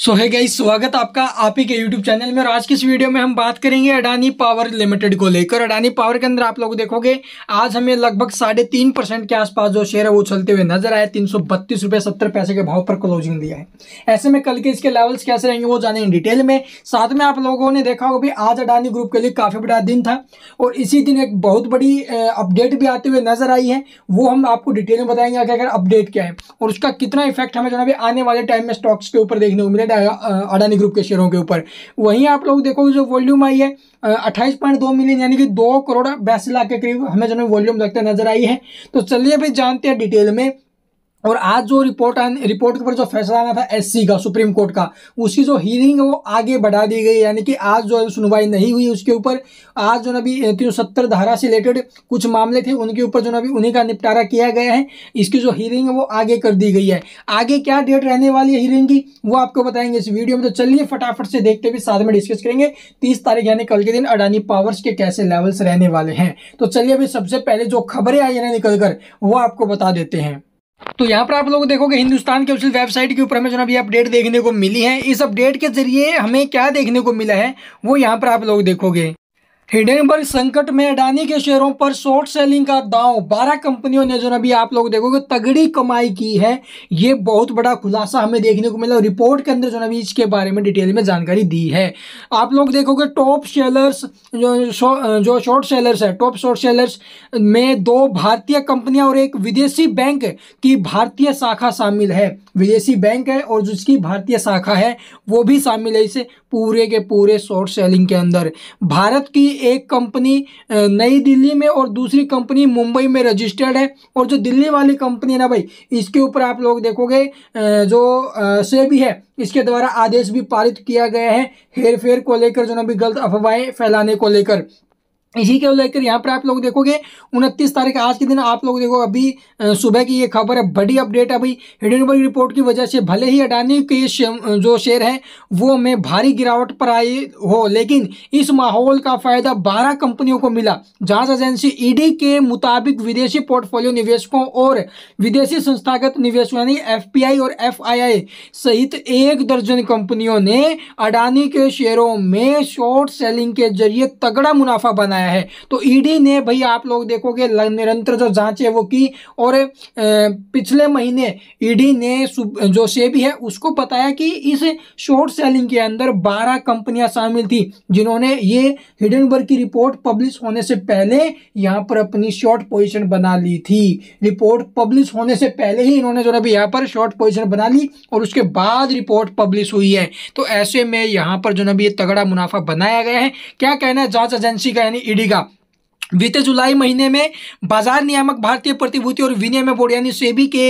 सो है गई स्वागत आपका आप ही के यूट्यूब चैनल में और आज की इस वीडियो में हम बात करेंगे अडानी पावर लिमिटेड को लेकर अडानी पावर के अंदर आप लोग देखोगे आज हमें लगभग साढ़े तीन परसेंट के आसपास जो शेयर है वो चलते हुए नजर आए तीन सौ बत्तीस रुपये सत्तर पैसे के भाव पर क्लोजिंग दिया है ऐसे में कल के इसके लेवल्स कैसे रहेंगे वो जानेंगे डिटेल में साथ में आप लोगों ने देखा होगा भी आज अडानी ग्रुप के लिए काफ़ी बड़ा दिन था और इसी दिन एक बहुत बड़ी अपडेट भी आते हुए नजर आई है वो हम आपको डिटेल में बताएंगे आगे अगर अपडेट क्या है और उसका कितना इफेक्ट हमें जो है आने वाले टाइम में स्टॉक्स के ऊपर देखने को मिले हंड्रेड अडानी ग्रुप के शेयरों के ऊपर वहीं आप लोग देखो जो वॉल्यूम आई है अट्ठाईस पॉइंट दो मिलियन यानी कि दो करोड़ बयासी लाख के करीब हमें जो वॉल्यूम लगता नजर आई है तो चलिए भी जानते हैं डिटेल में और आज जो रिपोर्ट आने रिपोर्ट के ऊपर जो फैसला आना था एससी का सुप्रीम कोर्ट का उसकी जो हियरिंग है वो आगे बढ़ा दी गई यानी कि आज जो है सुनवाई नहीं हुई उसके ऊपर आज जो भी तीन सत्तर धारा से रिलेटेड कुछ मामले थे उनके ऊपर जो भी उन्हीं का निपटारा किया गया है इसकी जो हियरिंग है वो आगे कर दी गई है आगे क्या डेट रहने वाली है हियरिंग की वो आपको बताएंगे इस वीडियो में तो चलिए फटाफट से देखते हुए साथ में डिस्कस करेंगे तीस तारीख यानी कल के दिन अडानी पावर्स के कैसे लेवल्स रहने वाले हैं तो चलिए अभी सबसे पहले जो खबरें आई है निकल कर वो आपको बता देते हैं तो यहाँ पर आप लोग देखोगे हिंदुस्तान के ऑफिशियल वेबसाइट के ऊपर हमें जो अभी अपडेट देखने को मिली है इस अपडेट के जरिए हमें क्या देखने को मिला है वो यहाँ पर आप लोग देखोगे हिडनबर्ग संकट में अडानी के शेयरों पर शॉर्ट सेलिंग का दांव 12 कंपनियों ने जो अभी आप लोग देखोगे तगड़ी कमाई की है ये बहुत बड़ा खुलासा हमें देखने को मिला रिपोर्ट के अंदर जो अभी इसके बारे में डिटेल में जानकारी दी है आप लोग देखोगे टॉप सेलर्स जो जो शॉर्ट सेलर्स है टॉप शॉर्ट सेलर्स में दो भारतीय कंपनियां और एक विदेशी बैंक की भारतीय शाखा शामिल है विदेशी बैंक है और जिसकी भारतीय शाखा है वो भी शामिल है इसे पूरे के पूरे शॉर्ट सेलिंग के अंदर भारत की एक कंपनी नई दिल्ली में और दूसरी कंपनी मुंबई में रजिस्टर्ड है और जो दिल्ली वाली कंपनी है ना भाई इसके ऊपर आप लोग देखोगे जो से भी है इसके द्वारा आदेश भी पारित किया गया है हेर फेर को लेकर जो ना भी गलत अफवाहें फैलाने को लेकर इसी को लेकर यहाँ पर आप लोग देखोगे उनतीस तारीख आज के दिन आप लोग देखो अभी सुबह की ये खबर है बड़ी अपडेट अभी हिडनबर्ग रिपोर्ट की वजह से भले ही अडानी के जो शेयर हैं वो में भारी गिरावट पर आए हो लेकिन इस माहौल का फायदा 12 कंपनियों को मिला जांच एजेंसी ईडी के मुताबिक विदेशी पोर्टफोलियो निवेशकों और विदेशी संस्थागत निवेशकों यानी एफ और एफ सहित एक दर्जन कंपनियों ने अडानी के शेयरों में शॉर्ट सेलिंग के जरिए तगड़ा मुनाफा बनाया आया है तो ईडी e ने भाई आप लोग देखोगे निरंतर जो जांच है वो की और पिछले महीने ईडी e ने जो सेबी है उसको बताया कि इस शॉर्ट सेलिंग के अंदर 12 कंपनियां शामिल थी जिन्होंने ये हिडनबर्ग की रिपोर्ट पब्लिश होने से पहले यहाँ पर अपनी शॉर्ट पोजिशन बना ली थी रिपोर्ट पब्लिश होने से पहले ही इन्होंने जो है यहाँ पर शॉर्ट पोजिशन बना ली और उसके बाद रिपोर्ट पब्लिश हुई है तो ऐसे में यहां पर जो है ये तगड़ा मुनाफा बनाया गया है क्या कहना है जांच एजेंसी का यानी e ईडी का बीते जुलाई महीने में बाजार नियामक भारतीय प्रतिभूति और विनिमय बोर्ड यानी सेबी के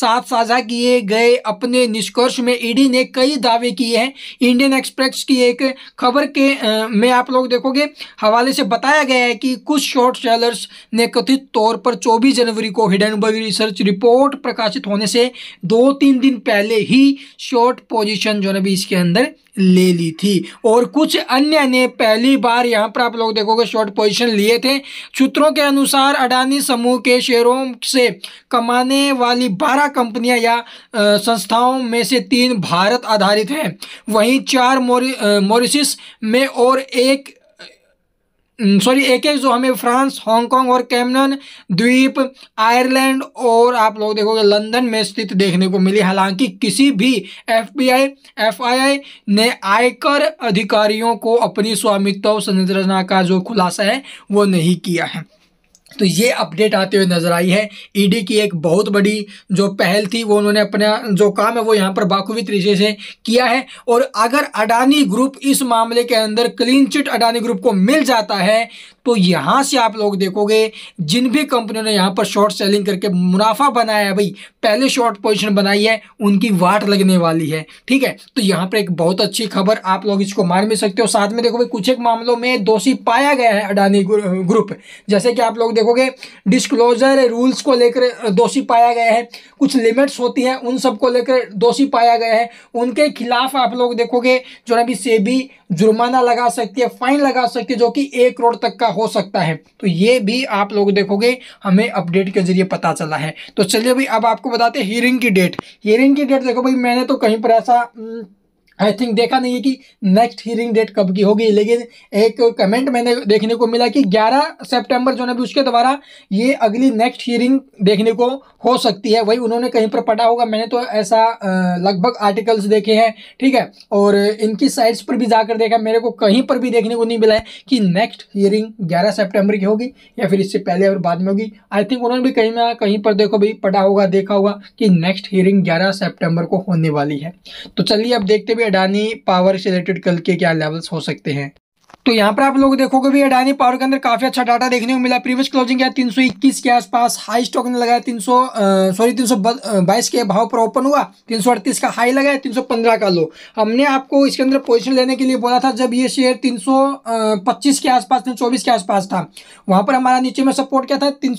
साथ साझा किए गए अपने निष्कर्ष में ईडी ने कई दावे किए हैं इंडियन एक्सप्रेस की एक खबर के आ, में आप लोग देखोगे हवाले से बताया गया है कि कुछ शॉर्ट सेलर्स ने कथित तौर पर 24 जनवरी को हिडनबर्ग रिसर्च रिपोर्ट प्रकाशित होने से दो तीन दिन पहले ही शॉर्ट पोजिशन जो है इसके अंदर ले ली थी और कुछ अन्य ने पहली बार यहाँ पर आप लोग देखोगे शॉर्ट पोजीशन लिए थे सूत्रों के अनुसार अडानी समूह के शेयरों से कमाने वाली 12 कंपनियां या संस्थाओं में से तीन भारत आधारित हैं वहीं चार मोरिशस में और एक सॉरी एक एक जो हमें फ्रांस हांगकांग और कैमनन द्वीप आयरलैंड और आप लोग देखोगे लंदन में स्थित देखने को मिली हालांकि किसी भी एफबीआई एफआईआई ने आयकर अधिकारियों को अपनी स्वामित्व संरचना का जो खुलासा है वो नहीं किया है तो ये अपडेट आते हुए नज़र आई है ईडी e की एक बहुत बड़ी जो पहल थी वो उन्होंने अपना जो काम है वो यहाँ पर बाखूबी तरीके से किया है और अगर अडानी ग्रुप इस मामले के अंदर क्लीन चिट अडानी ग्रुप को मिल जाता है तो यहाँ से आप लोग देखोगे जिन भी कंपनियों ने यहाँ पर शॉर्ट सेलिंग करके मुनाफा बनाया है भाई पहले शॉर्ट पोजिशन बनाई है उनकी वाट लगने वाली है ठीक है तो यहाँ पर एक बहुत अच्छी खबर आप लोग इसको मान भी सकते हो साथ में देखो भाई कुछ एक मामलों में दोषी पाया गया है अडानी ग्रुप जैसे कि आप लोग देखोगे डिस्क्लोजर रूल्स को लेकर दोषी पाया गया है कुछ लिमिट्स होती हैं उन सब को लेकर दोषी पाया गया है उनके खिलाफ आप लोग देखोगे जो है अभी से भी जुर्माना लगा सकती है फाइन लगा सकती है जो कि एक करोड़ तक का हो सकता है तो ये भी आप लोग देखोगे हमें अपडेट के जरिए पता चला है तो चलिए भाई अब आपको बताते हैं हियरिंग की डेट हियरिंग की डेट देखो भाई मैंने तो कहीं पर ऐसा हम्म, आई थिंक देखा नहीं है कि नेक्स्ट हियरिंग डेट कब की होगी लेकिन एक कमेंट मैंने देखने को मिला कि 11 सितंबर जो है उसके द्वारा ये अगली नेक्स्ट हियरिंग देखने को हो सकती है वही उन्होंने कहीं पर पढ़ा होगा मैंने तो ऐसा लगभग आर्टिकल्स देखे हैं ठीक है और इनकी साइट्स पर भी जाकर देखा मेरे को कहीं पर भी देखने को नहीं मिला है कि नेक्स्ट हियरिंग ग्यारह सेप्टेम्बर की होगी या फिर इससे पहले और बाद में होगी आई थिंक उन्होंने भी कहीं ना कहीं पर देखो भाई पढ़ा होगा देखा होगा कि नेक्स्ट हियरिंग ग्यारह सेप्टेम्बर को होने वाली है तो चलिए अब देखते हुए अडानी पावर से रिलेटेड कल के क्या लेवल्स हो सकते हैं तो यहाँ पर आप लोग देखोगे भी अडानी पावर के अंदर काफी अच्छा डाटा देखने को मिला प्रीवियस क्लोजिंग क्या 321 के आसपास हाई स्टॉक ने लगाया 300 सॉरी तीन 322 के भाव पर ओपन हुआ 338 का हाई लगाया 315 का लो हमने आपको इसके अंदर पोजीशन लेने के लिए बोला था जब ये शेयर 325 के आसपास 324 के आसपास था वहां पर हमारा नीचे में सपोर्ट क्या था तीन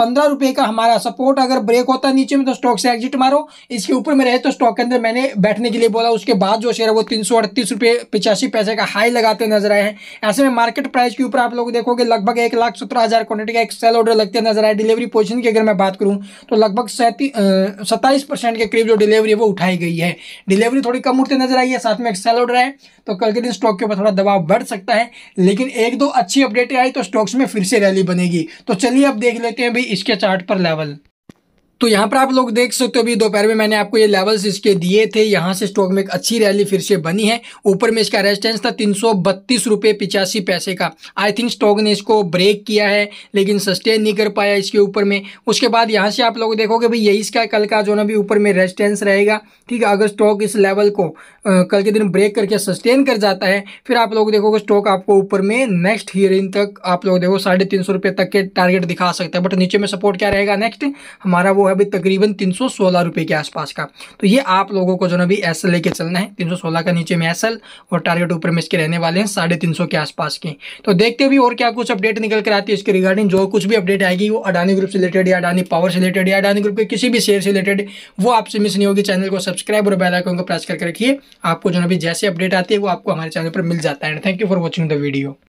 पंद्रह रुपये का हमारा सपोर्ट अगर ब्रेक होता है नीचे में तो स्टॉक से एग्जिट मारो इसके ऊपर में रहे तो स्टॉक के अंदर मैंने बैठने के लिए बोला उसके बाद जो शेयर है वो तीन सौ अड़तीस रुपये पिचासी पैसे का हाई लगाते नजर आए हैं ऐसे में मार्केट प्राइस के ऊपर आप लोग देखोगे लगभग एक लाख सत्रह हज़ार क्वानिटी का एक सेल ऑर्डर लगते नजर आए डिलीवरी पोजिशन की अगर मैं बात करूँ तो लगभग सत्ताईस परसेंट के करीब जो डिलीवरी है वो उठाई गई है डिलीवरी थोड़ी कम उठते नजर आई है साथ में एक सेल ऑर्डर है तो कल के दिन स्टॉक के ऊपर थोड़ा दबाव बढ़ सकता है लेकिन एक दो अच्छी अपडेटें आई तो स्टॉक्स में फिर से रैली बनेगी तो चलिए अब देख लेते हैं भाई इसके चार्ट पर लेवल तो यहाँ पर आप लोग देख सकते हो अभी दोपहर में मैंने आपको ये लेवल्स इसके दिए थे यहाँ से स्टॉक में एक अच्छी रैली फिर से बनी है ऊपर में इसका रेजिस्टेंस था तीन सौ बत्तीस रुपये पिचासी पैसे का आई थिंक स्टॉक ने इसको ब्रेक किया है लेकिन सस्टेन नहीं कर पाया इसके ऊपर में उसके बाद यहाँ से आप लोग देखोगे भाई यही इसका कल का जो ना भी ऊपर में रेजिस्टेंस रहेगा ठीक है अगर स्टॉक इस लेवल को कल के दिन ब्रेक करके सस्टेन कर जाता है फिर आप लोग देखोगे स्टॉक आपको ऊपर में नेक्स्ट हियरिंग तक आप लोग देखो साढ़े तीन सौ रुपये तक के टारगेट दिखा सकता है बट नीचे में सपोर्ट क्या रहेगा नेक्स्ट हमारा वो हुआ अभी तकरीबन तीन सौ के आसपास का तो ये आप लोगों को जो ना अभी एस लेके चलना है तीन का नीचे में एस और टारगेट ऊपर में इसके रहने वाले हैं साढ़े तीन के आसपास के तो देखते हुए और क्या कुछ अपडेट निकल कर आती है इसके रिगार्डिंग जो कुछ भी अपडेट आएगी वो अडानी ग्रुप से रिलेटेड या अडानी पावर से रिलेटेड या अडानी ग्रुप के किसी भी शेयर से रिलेटेड वो आपसे मिस नहीं होगी चैनल को सब्सक्राइब और बेल आइकन को प्रेस करके रखिए आपको जो ना अभी जैसे अपडेट आती है वो आपको हमारे चैनल पर मिल जाता है thank you for watching the video